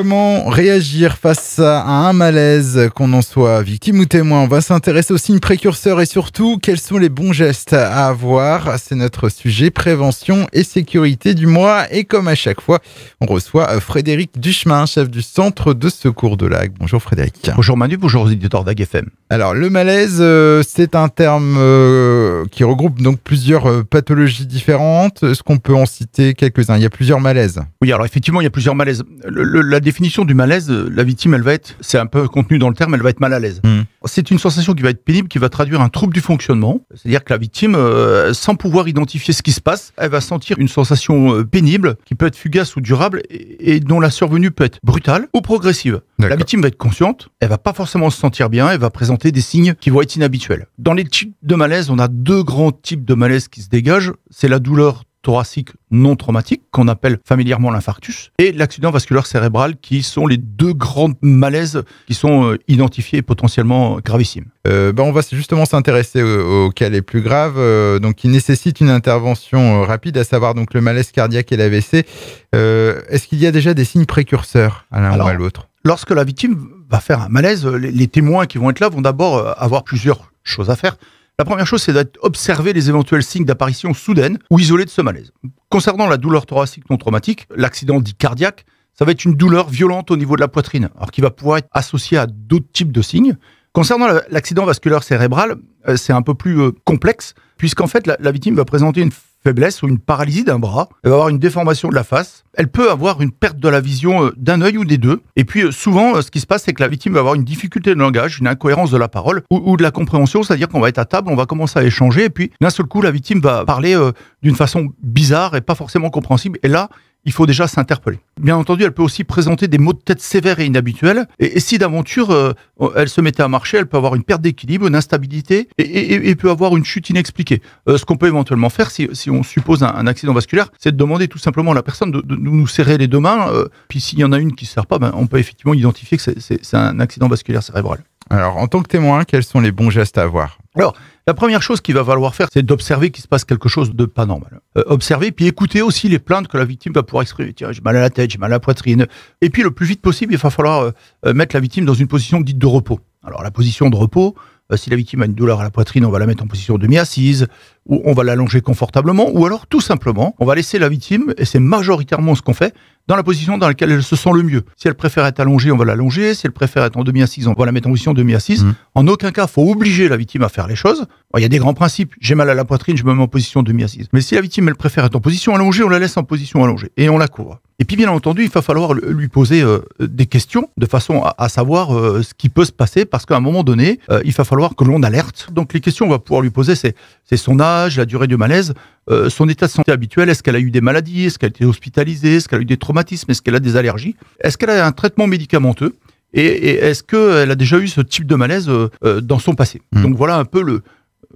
comment réagir face à un malaise, qu'on en soit victime ou témoin. On va s'intéresser aux signes précurseurs et surtout quels sont les bons gestes à avoir. C'est notre sujet prévention et sécurité du mois. Et comme à chaque fois, on reçoit euh, Frédéric Duchemin, chef du centre de secours de lag. Bonjour Frédéric. Bonjour Manu, bonjour auditeurs FM. Alors, le malaise, euh, c'est un terme euh, qui regroupe donc plusieurs euh, pathologies différentes. Est-ce qu'on peut en citer quelques-uns Il y a plusieurs malaises. Oui, alors effectivement, il y a plusieurs malaises. la définition du malaise, la victime, elle va être, c'est un peu contenu dans le terme, elle va être mal à l'aise. Hmm. C'est une sensation qui va être pénible, qui va traduire un trouble du fonctionnement. C'est-à-dire que la victime, euh, sans pouvoir identifier ce qui se passe, elle va sentir une sensation euh, pénible qui peut être fugace ou durable et, dont la survenue peut être brutale ou progressive. La victime va être consciente, elle va pas forcément se sentir bien, elle va présenter des signes qui vont être inhabituels. Dans les types de malaise, on a deux grands types de malaise qui se dégagent. C'est la douleur thoracique non traumatique, qu'on appelle familièrement l'infarctus, et l'accident vasculaire cérébral, qui sont les deux grands malaises qui sont euh, identifiés potentiellement gravissimes. Euh, ben on va justement s'intéresser aux, est cas les plus graves, euh, donc qui nécessite une intervention rapide, à savoir donc le malaise cardiaque et l'AVC. Est-ce qu'il y a déjà des signes précurseurs à l'un ou à l'autre Lorsque la victime va faire un malaise, les témoins qui vont être là vont d'abord avoir plusieurs choses à faire. La première chose, c'est d'observer les éventuels signes d'apparition soudaine ou isolée de ce malaise. Concernant la douleur thoracique non traumatique, l'accident dit cardiaque, ça va être une douleur violente au niveau de la poitrine, alors qui va pouvoir être associée à d'autres types de signes. Concernant l'accident vasculaire cérébral, euh, c'est un peu plus euh, complexe, puisqu'en fait, la victime va présenter une faiblesse ou une paralysie d'un bras, elle va avoir une déformation de la face, elle peut avoir une perte de la vision euh, d'un œil ou des deux. Et puis euh, souvent, euh, ce qui se passe, c'est que la victime va avoir une difficulté de langage, une incohérence de la parole ou, de la compréhension, c'est-à-dire qu'on va être à table, on va commencer à échanger, et puis d'un seul coup, la victime va parler d'une façon bizarre et pas forcément compréhensible. Et là, il faut déjà s'interpeller. Bien entendu, elle peut aussi présenter des maux de tête sévères et inhabituels. Et, si d'aventure euh, euh, elle se mettait à marcher, elle peut avoir une perte d'équilibre, une instabilité et, peut avoir une chute inexpliquée. Euh, ce qu'on peut éventuellement faire si, on suppose un, accident vasculaire, c'est de demander tout simplement à la personne de, nous serrer les deux mains. puis s'il y en a une qui ne serre pas, ben, on peut effectivement identifier que c'est un accident vasculaire cérébral. Alors, en tant que témoin, quels sont les bons gestes à avoir alors, la première chose qu'il va falloir faire, c'est d'observer qu'il se passe quelque chose de pas normal. Euh, observer, puis écouter aussi les plaintes que la victime va pouvoir exprimer. Tiens, j'ai mal à la tête, j'ai mal à la poitrine. Et puis, le plus vite possible, il va falloir euh, mettre la victime dans une position dite de repos. Alors, la position de repos, euh, si la victime a une douleur à la poitrine, on va la mettre en position demi-assise ou on va l'allonger confortablement, ou alors tout simplement, on va laisser la victime, et c'est majoritairement ce qu'on fait, dans la position dans laquelle elle se sent le mieux. Si elle préfère être allongée, on va l'allonger. Si elle préfère être en demi assise, on va la mettre en position demi assise. Mmh. En aucun cas, faut obliger la victime à faire les choses. Il y a des grands principes. J'ai mal à la poitrine, je me mets en position demi assise. Mais si la victime, elle préfère être en position allongée, on la laisse en position allongée et on la couvre. Et puis bien entendu, il va falloir lui poser euh, des questions de façon à, savoir euh, ce qui peut se passer parce qu'à un moment donné, euh, il va falloir que l'on alerte. Donc les questions on va pouvoir lui poser, c'est son âge, la durée du malaise, euh, son état de santé habituel, est-ce qu'elle a eu des maladies, est-ce qu'elle a été hospitalisée, est-ce qu'elle a eu des traumatismes, est-ce qu'elle a des allergies, est-ce qu'elle a un traitement médicamenteux et, est-ce qu'elle a déjà eu ce type de malaise euh, euh, dans son passé hmm. Donc voilà un peu le,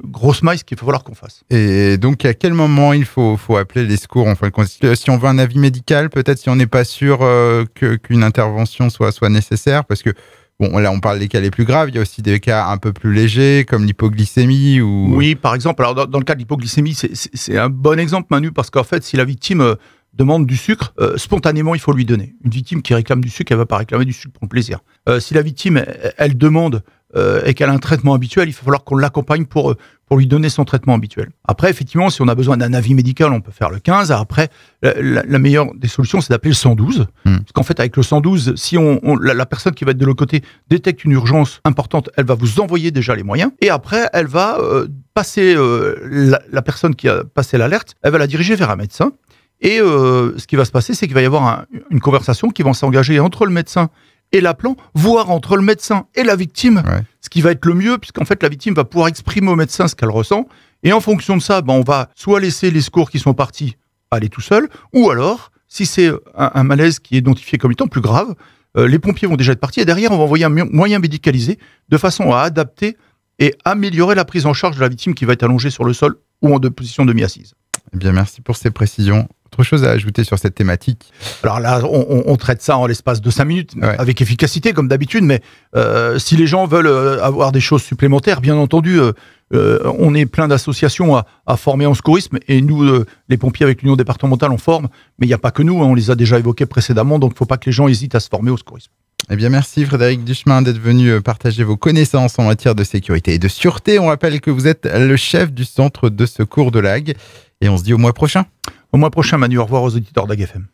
grosse maïs qu'il va falloir qu'on fasse. Et donc, à quel moment il faut, appeler les secours enfin, Si on veut un avis médical, peut-être si on n'est pas sûr qu'une intervention soit, soit nécessaire, parce que Bon, là, on parle des cas les plus graves. Il y a aussi des cas un peu plus légers, comme l'hypoglycémie ou. Oui, par exemple. Alors, dans, le cas de l'hypoglycémie, c'est un bon exemple, Manu, parce qu'en fait, si la victime euh, demande du sucre, euh, spontanément, il faut lui donner. Une victime qui réclame du sucre, elle va pas réclamer du sucre pour le plaisir. Euh, si la victime, elle, demande euh, et qu'elle a un traitement habituel, il va falloir qu'on l'accompagne pour, pour lui donner son traitement habituel. Après, effectivement, si on a besoin d'un avis médical, on peut faire le 15. Après, la, meilleure des solutions, c'est d'appeler le 112. Hmm. Parce qu'en fait, avec le 112, si on, la, personne qui va être de l'autre côté détecte une urgence importante, elle va vous envoyer déjà les moyens. Et après, elle va passer, la personne qui a passé l'alerte, elle va la diriger vers un médecin et euh, ce qui va se passer, c'est qu'il va y avoir une conversation qui va s'engager entre le médecin et l'appelant, voire entre le médecin et la victime, ce qui va être le mieux, puisqu'en fait, la victime va pouvoir exprimer au médecin ce qu'elle ressent. Et en fonction de ça, ben, on va soit laisser les secours qui sont partis aller tout seuls, ou alors, si c'est un, malaise qui est identifié comme étant plus grave, euh, les pompiers vont déjà être partis, et derrière, on va envoyer un moyen médicalisé de façon à adapter et améliorer la prise en charge de la victime qui va être allongée sur le sol ou en de position demi-assise. Eh bien, merci pour ces précisions. Autre chose à ajouter sur cette thématique Alors là, on, traite ça en l'espace de 5 minutes, avec efficacité comme d'habitude, mais euh, si les gens veulent euh, avoir des choses supplémentaires, bien entendu, euh, on est plein d'associations à, former en secourisme, et nous, les pompiers avec l'Union départementale, on forme, mais il n'y a pas que nous, hein, on les a déjà évoqués précédemment, donc il ne faut pas que les gens hésitent à se former au secourisme. Eh bien, merci Frédéric Duchemin d'être venu partager vos connaissances en matière de sécurité et de sûreté. On rappelle que vous êtes le chef du centre de secours de l'AG et on se dit au mois prochain. Au mois prochain, Manu. Au revoir aux auditeurs d'AGFM.